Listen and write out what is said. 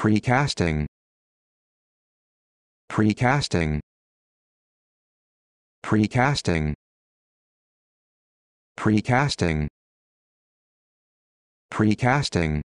precasting precasting precasting precasting precasting